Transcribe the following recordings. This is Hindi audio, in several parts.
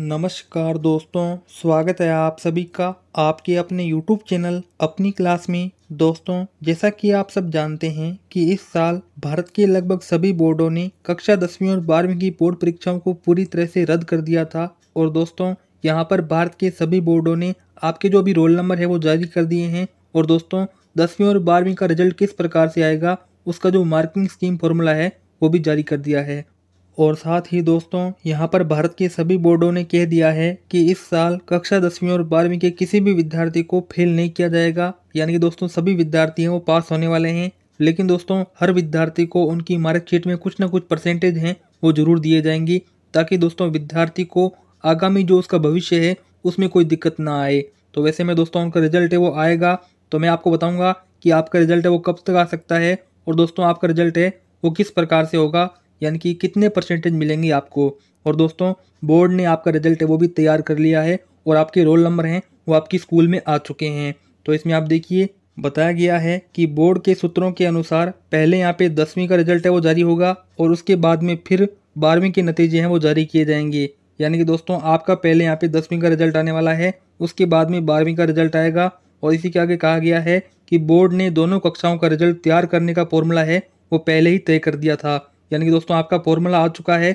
नमस्कार दोस्तों स्वागत है आप सभी का आपके अपने YouTube चैनल अपनी क्लास में दोस्तों जैसा कि आप सब जानते हैं कि इस साल भारत के लगभग सभी बोर्डों ने कक्षा दसवीं और बारहवीं की बोर्ड परीक्षाओं को पूरी तरह से रद्द कर दिया था और दोस्तों यहां पर भारत के सभी बोर्डों ने आपके जो भी रोल नंबर है वो जारी कर दिए हैं और दोस्तों दसवीं और बारहवीं का रिजल्ट किस प्रकार से आएगा उसका जो मार्किंग स्कीम फॉर्मूला है वो भी जारी कर दिया है और साथ ही दोस्तों यहाँ पर भारत के सभी बोर्डों ने कह दिया है कि इस साल कक्षा दसवीं और बारहवीं के किसी भी विद्यार्थी को फेल नहीं किया जाएगा यानी कि दोस्तों सभी विद्यार्थी हैं वो पास होने वाले हैं लेकिन दोस्तों हर विद्यार्थी को उनकी मार्कशीट में कुछ ना कुछ परसेंटेज हैं वो जरूर दिए जाएंगी ताकि दोस्तों विद्यार्थी को आगामी जो उसका भविष्य है उसमें कोई दिक्कत ना आए तो वैसे में दोस्तों उनका रिजल्ट है वो आएगा तो मैं आपको बताऊँगा कि आपका रिजल्ट है वो कब तक आ सकता है और दोस्तों आपका रिजल्ट है वो किस प्रकार से होगा यानी कि कितने परसेंटेज मिलेंगे आपको और दोस्तों बोर्ड ने आपका रिजल्ट है वो भी तैयार कर लिया है और आपके रोल नंबर हैं वो आपकी स्कूल में आ चुके हैं तो इसमें आप देखिए बताया गया है कि बोर्ड के सूत्रों के अनुसार पहले यहाँ पे दसवीं का रिजल्ट है वो जारी होगा और उसके बाद में फिर बारहवीं के नतीजे हैं वो जारी किए जाएंगे यानी कि दोस्तों आपका पहले यहाँ पे दसवीं का रिजल्ट आने वाला है उसके बाद में बारहवीं का रिजल्ट आएगा और इसी के आगे कहा गया है कि बोर्ड ने दोनों कक्षाओं का रिजल्ट तैयार करने का फॉर्मूला है वो पहले ही तय कर दिया था यानी कि दोस्तों आपका फॉर्मूला आ चुका है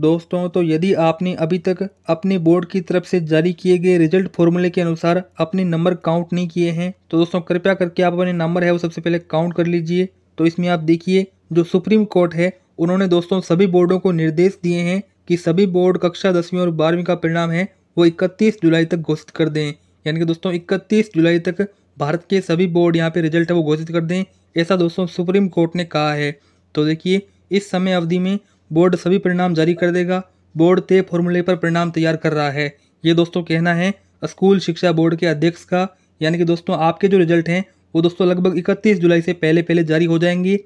दोस्तों तो यदि आपने अभी तक अपने बोर्ड की तरफ से जारी किए गए रिजल्ट फॉर्मूले के अनुसार अपने नंबर काउंट नहीं किए हैं तो दोस्तों कृपया करके आप अपने नंबर है वो सबसे पहले काउंट कर लीजिए तो इसमें आप देखिए जो सुप्रीम कोर्ट है उन्होंने दोस्तों सभी बोर्डों को निर्देश दिए हैं कि सभी बोर्ड कक्षा दसवीं और बारहवीं का परिणाम है वो इकतीस जुलाई तक घोषित कर दें यानी कि दोस्तों इकतीस जुलाई तक भारत के सभी बोर्ड यहाँ पे रिजल्ट है वो घोषित कर दें ऐसा दोस्तों सुप्रीम कोर्ट ने कहा है तो देखिए इस समय अवधि में बोर्ड सभी परिणाम जारी कर देगा बोर्ड तय फॉर्मूले पर परिणाम तैयार कर रहा है ये दोस्तों कहना है स्कूल शिक्षा बोर्ड के अध्यक्ष का यानी कि दोस्तों आपके जो रिजल्ट हैं वो दोस्तों लगभग 31 जुलाई से पहले पहले जारी हो जाएंगी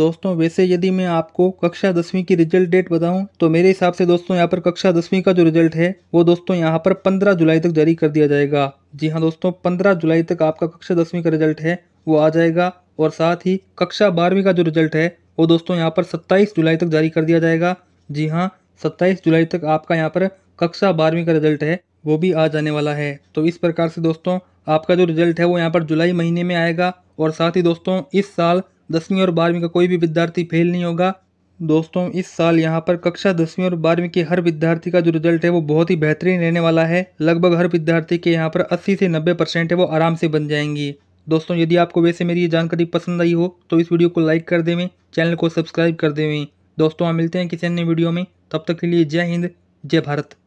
दोस्तों वैसे यदि मैं आपको कक्षा दसवीं की रिजल्ट डेट बताऊं तो मेरे हिसाब से दोस्तों यहाँ पर कक्षा दसवीं का जो रिजल्ट है वो दोस्तों यहाँ पर 15 जुलाई तक जारी कर दिया जाएगा जी हाँ दोस्तों 15 जुलाई तक आपका कक्षा दसवीं का रिजल्ट है वो आ जाएगा और साथ ही कक्षा बारहवीं का जो रिजल्ट है और दोस्तों यहाँ पर 27 जुलाई तक जारी कर दिया जाएगा जी हाँ 27 जुलाई तक आपका यहाँ पर कक्षा बारहवीं का रिजल्ट है वो भी आ जाने वाला है तो इस प्रकार से दोस्तों आपका जो रिजल्ट है वो यहाँ पर जुलाई महीने में आएगा और साथ ही दोस्तों इस साल दसवीं और बारहवीं का कोई भी विद्यार्थी फेल नहीं होगा दोस्तों इस साल यहाँ पर कक्षा दसवीं और बारहवीं के हर विद्यार्थी का जो रिजल्ट है वो बहुत ही बेहतरीन रहने वाला है लगभग हर विद्यार्थी के यहाँ पर 80 से 90 परसेंट है वो आराम से बन जाएंगी दोस्तों यदि आपको वैसे मेरी ये जानकारी पसंद आई हो तो इस वीडियो को लाइक कर देवें चैनल को सब्सक्राइब कर देवें दोस्तों हम मिलते हैं किसी अन्य वीडियो में तब तक के लिए जय हिंद जय भारत